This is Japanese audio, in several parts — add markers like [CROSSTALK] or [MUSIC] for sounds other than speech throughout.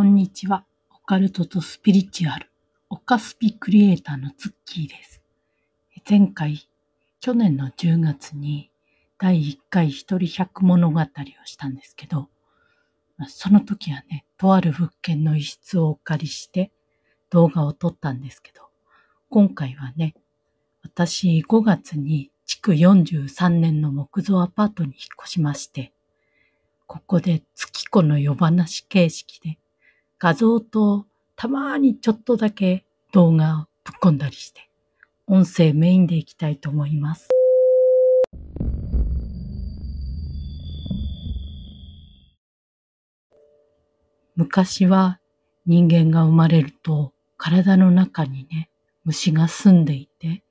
こんにちは。オカルトとスピリチュアル、オカスピクリエイターのツッキーです。前回、去年の10月に第1回一人百物語をしたんですけど、その時はね、とある物件の一室をお借りして動画を撮ったんですけど、今回はね、私5月に築43年の木造アパートに引っ越しまして、ここで月子の夜話形式で画像とたまにちょっとだけ動画をぶっ込んだりして、音声メインでいきたいと思います。昔は人間が生まれると体の中にね、虫が住んでいて、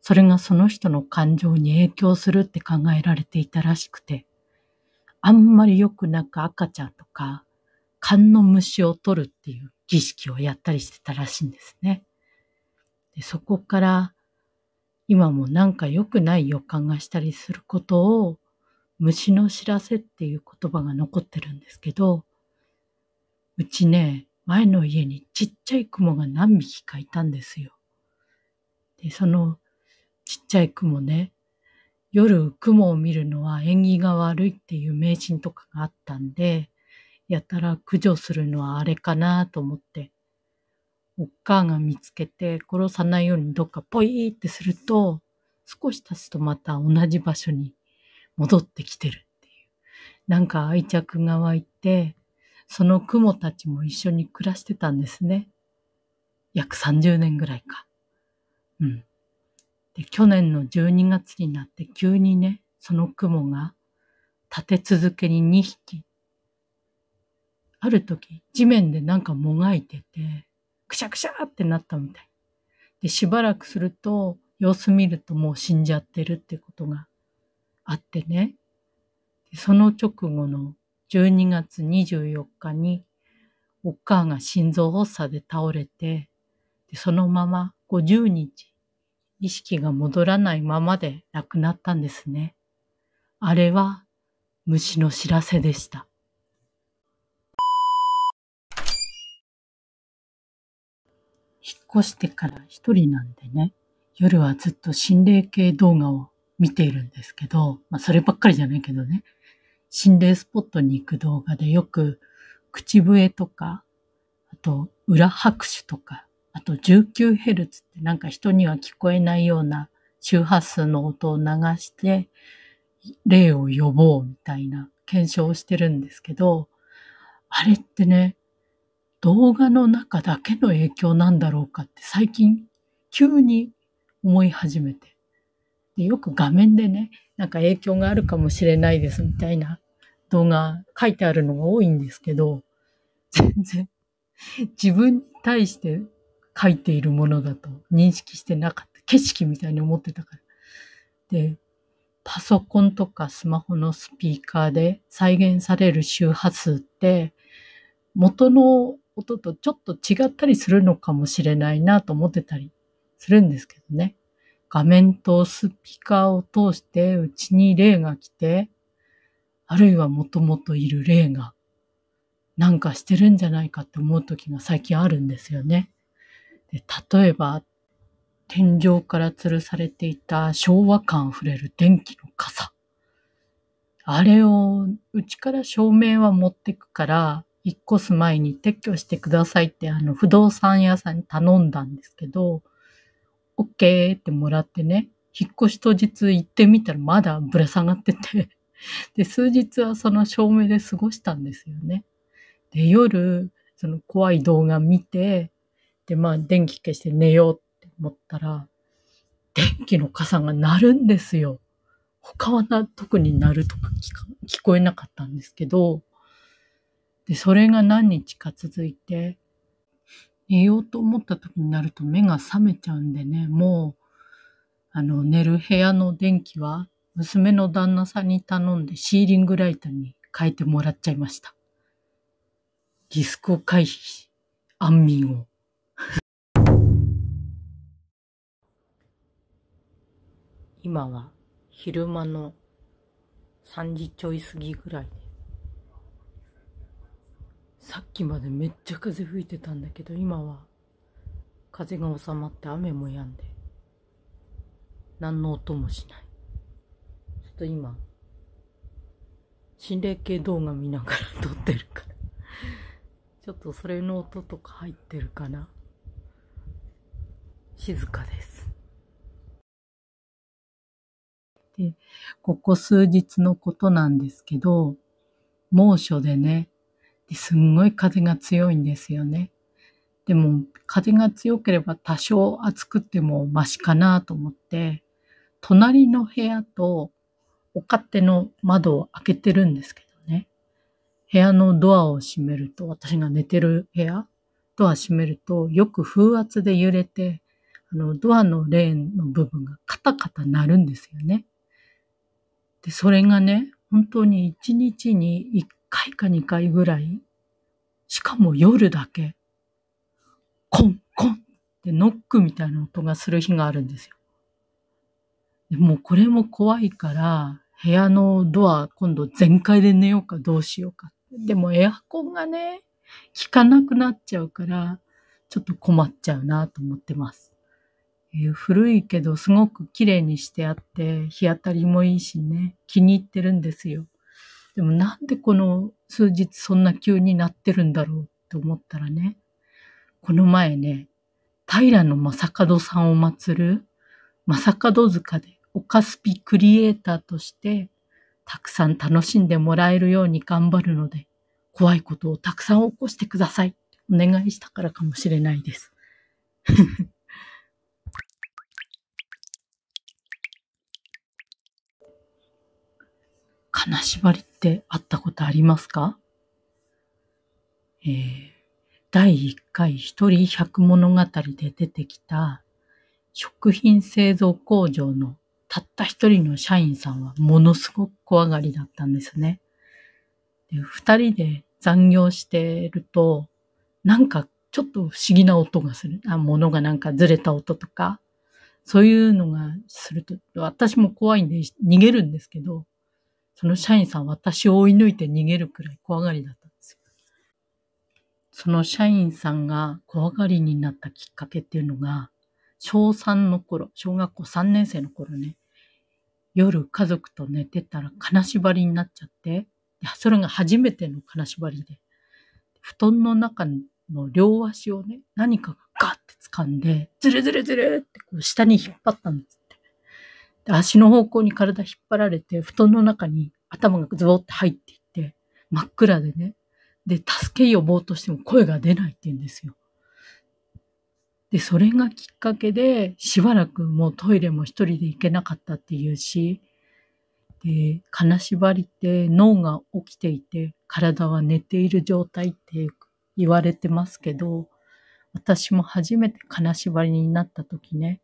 それがその人の感情に影響するって考えられていたらしくて、あんまり良くなく赤ちゃんとか勘の虫を取るっていう儀式をやったりしてたらしいんですね。でそこから今もなんか良くない予感がしたりすることを虫の知らせっていう言葉が残ってるんですけど、うちね、前の家にちっちゃい雲が何匹かいたんですよ。で、そのちっちゃい雲ね、夜雲を見るのは縁起が悪いっていう迷信とかがあったんで、やたら駆除するのはあれかなと思って、おっかが見つけて殺さないようにどっかポイーってすると、少し経つとまた同じ場所に戻ってきてるっていう。なんか愛着が湧いて、その雲たちも一緒に暮らしてたんですね。約30年ぐらいか。うん。で、去年の12月になって急にね、その雲が立て続けに2匹ある時、地面でなんかもがいてて、くしゃくしゃってなったみたい。で、しばらくすると、様子見るともう死んじゃってるってことがあってね。その直後の12月24日に、お母が心臓発作で倒れて、でそのまま50日、意識が戻らないままで亡くなったんですね。あれは虫の知らせでした。越してから一人なんでね、夜はずっと心霊系動画を見ているんですけど、まあそればっかりじゃないけどね、心霊スポットに行く動画でよく口笛とか、あと裏拍手とか、あと 19Hz ってなんか人には聞こえないような周波数の音を流して、霊を呼ぼうみたいな検証をしてるんですけど、あれってね、動画の中だけの影響なんだろうかって最近急に思い始めて。でよく画面でね、なんか影響があるかもしれないですみたいな動画書いてあるのが多いんですけど、全然自分に対して書いているものだと認識してなかった。景色みたいに思ってたから。で、パソコンとかスマホのスピーカーで再現される周波数って元の音とちょっと違ったりするのかもしれないなと思ってたりするんですけどね。画面とスピーカーを通してうちに霊が来て、あるいはもともといる霊がなんかしてるんじゃないかって思う時が最近あるんですよね。で例えば、天井から吊るされていた昭和感溢れる電気の傘。あれを、うちから照明は持ってくから、引っ越す前に撤去してくださいってあの不動産屋さんに頼んだんですけど、OK ってもらってね、引っ越し当日行ってみたらまだぶら下がってて [LAUGHS] で、数日はその照明で過ごしたんですよね。で、夜、その怖い動画見て、で、まあ電気消して寝ようって思ったら、電気の傘が鳴るんですよ。他はな特に鳴るとか聞こえなかったんですけど、で、それが何日か続いて、寝ようと思った時になると目が覚めちゃうんでね、もう、あの、寝る部屋の電気は娘の旦那さんに頼んでシーリングライトに変えてもらっちゃいました。リスクを回避し、安眠を。今は昼間の3時ちょい過ぎぐらいです。さっきまでめっちゃ風吹いてたんだけど今は風が収まって雨も止んで何の音もしないちょっと今心霊系動画見ながら撮ってるからちょっとそれの音とか入ってるかな静かですでここ数日のことなんですけど猛暑でねですんごい風が強いんですよね。でも風が強ければ多少暑くてもマシかなと思って、隣の部屋とお勝手の窓を開けてるんですけどね。部屋のドアを閉めると、私が寝てる部屋、ドア閉めると、よく風圧で揺れて、あの、ドアのレーンの部分がカタカタ鳴るんですよね。で、それがね、本当に一日に1回か2回ぐらい、しかも夜だけ、コンコンってノックみたいな音がする日があるんですよ。でもうこれも怖いから、部屋のドア今度全開で寝ようかどうしようか。でもエアコンがね、効かなくなっちゃうから、ちょっと困っちゃうなと思ってます。えー、古いけどすごく綺麗にしてあって、日当たりもいいしね、気に入ってるんですよ。でもなんでこの数日そんな急になってるんだろうって思ったらね、この前ね、平野正門さんを祀る正門塚でオカスピクリエイターとしてたくさん楽しんでもらえるように頑張るので、怖いことをたくさん起こしてください。お願いしたからかもしれないです。金縛りってあったことありますかえー、第1回一人百物語で出てきた食品製造工場のたった一人の社員さんはものすごく怖がりだったんですね。で2人で残業してると、なんかちょっと不思議な音がする。あ、物がなんかずれた音とか、そういうのがすると、私も怖いんで逃げるんですけど、その社員さん私を追い抜いて逃げるくらい怖がりだったんですよ。その社員さんが怖がりになったきっかけっていうのが、小3の頃、小学校3年生の頃ね、夜家族と寝てたら金縛りになっちゃって、それが初めての金縛りで、布団の中の両足をね、何かがガッて掴んで、ズルズルズルってこう下に引っ張ったんです。足の方向に体引っ張られて、布団の中に頭がズボって入っていって、真っ暗でね。で、助け呼ぼうとしても声が出ないって言うんですよ。で、それがきっかけで、しばらくもうトイレも一人で行けなかったっていうし、で、金縛りって脳が起きていて、体は寝ている状態って言われてますけど、私も初めて金縛りになった時ね、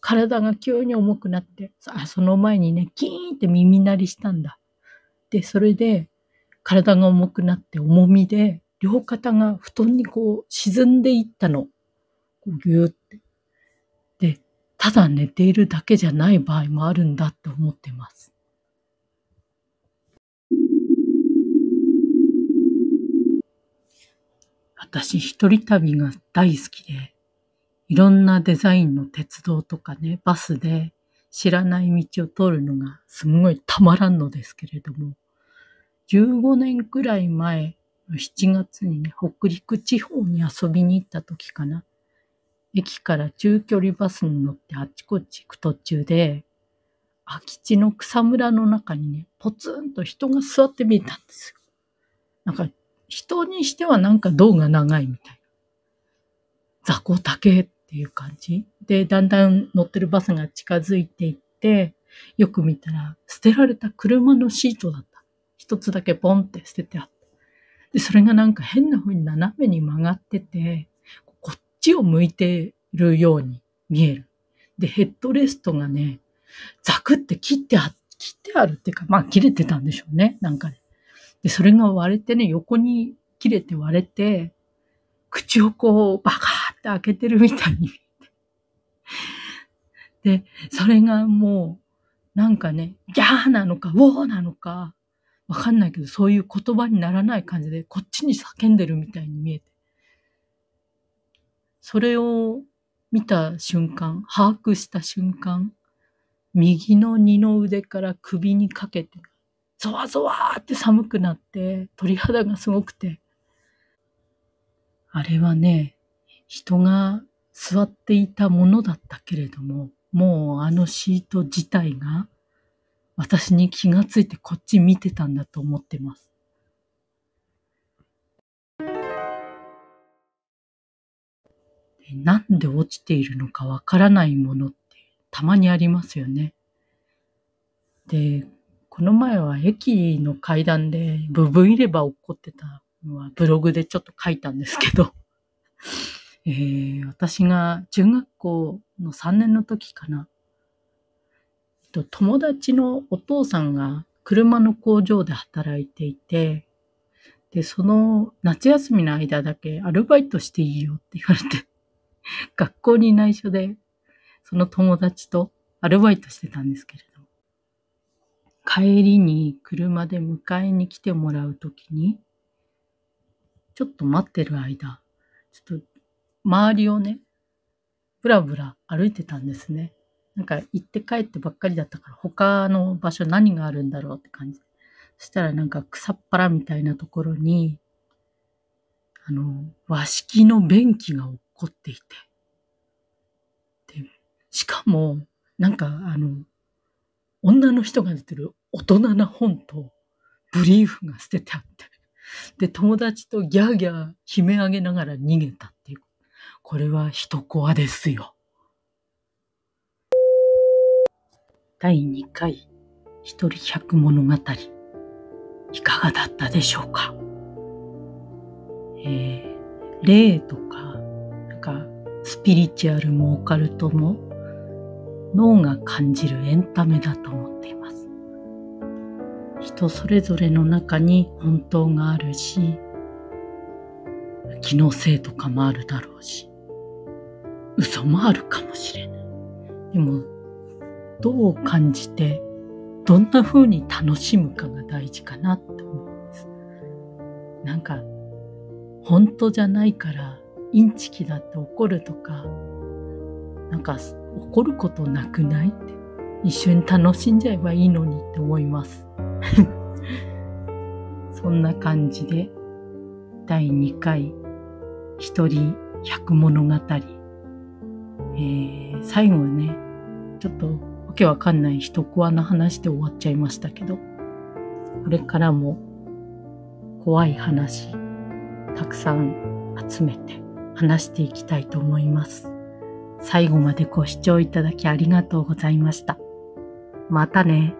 体が急に重くなって、あその前にね、キーンって耳鳴りしたんだ。で、それで、体が重くなって重みで、両肩が布団にこう沈んでいったの。こうギューって。で、ただ寝ているだけじゃない場合もあるんだって思ってます。私一人旅が大好きで、いろんなデザインの鉄道とかね、バスで知らない道を通るのがすごいたまらんのですけれども、15年くらい前の7月にね、北陸地方に遊びに行った時かな。駅から中距離バスに乗ってあちこち行く途中で、空き地の草むらの中にね、ポツンと人が座ってみたんですよ。なんか、人にしてはなんか銅が長いみたいな。雑魚竹っていう感じ。で、だんだん乗ってるバスが近づいていって、よく見たら、捨てられた車のシートだった。一つだけポンって捨ててあった。で、それがなんか変な風に斜めに曲がってて、こっちを向いてるように見える。で、ヘッドレストがね、ザクって切ってあ、切ってあるっていうか、まあ切れてたんでしょうね、なんかね。で、それが割れてね、横に切れて割れて、口をこう、バカで開けてるみたいにで、それがもう、なんかね、ギャーなのか、ウォーなのか、わかんないけど、そういう言葉にならない感じで、こっちに叫んでるみたいに見えて。それを見た瞬間、把握した瞬間、右の二の腕から首にかけて、ゾワゾワーって寒くなって、鳥肌がすごくて。あれはね、人が座っていたものだったけれども、もうあのシート自体が私に気がついてこっち見てたんだと思ってます。なんで落ちているのかわからないものってたまにありますよね。で、この前は駅の階段で部分入れ歯っこってたのはブログでちょっと書いたんですけどえー、私が中学校の3年の時かな、えっと、友達のお父さんが車の工場で働いていて、で、その夏休みの間だけアルバイトしていいよって言われて、[LAUGHS] 学校に内緒で、その友達とアルバイトしてたんですけれど帰りに車で迎えに来てもらうときに、ちょっと待ってる間、ちょっと周りをね、ぶらぶら歩いてたんですね。なんか行って帰ってばっかりだったから、他の場所何があるんだろうって感じ。そしたらなんか草っぱらみたいなところに、あの、和式の便器が起こっていて。で、しかも、なんかあの、女の人が出てる大人な本とブリーフが捨ててあって。で、友達とギャーギャー悲鳴上げながら逃げたっていうこれは一コアですよ。第2回、一人百物語。いかがだったでしょうかえー、霊とか、なんか、スピリチュアルもオカルトも、脳が感じるエンタメだと思っています。人それぞれの中に本当があるし、気のせいとかもあるだろうし、嘘もあるかもしれない。でも、どう感じて、どんな風に楽しむかが大事かなって思います。なんか、本当じゃないから、インチキだって怒るとか、なんか怒ることなくないって。一緒に楽しんじゃえばいいのにって思います。[LAUGHS] そんな感じで、第2回、一人百物語えー、最後はね、ちょっとわけわかんない一コアな話で終わっちゃいましたけど、これからも怖い話、たくさん集めて話していきたいと思います。最後までご視聴いただきありがとうございました。またね。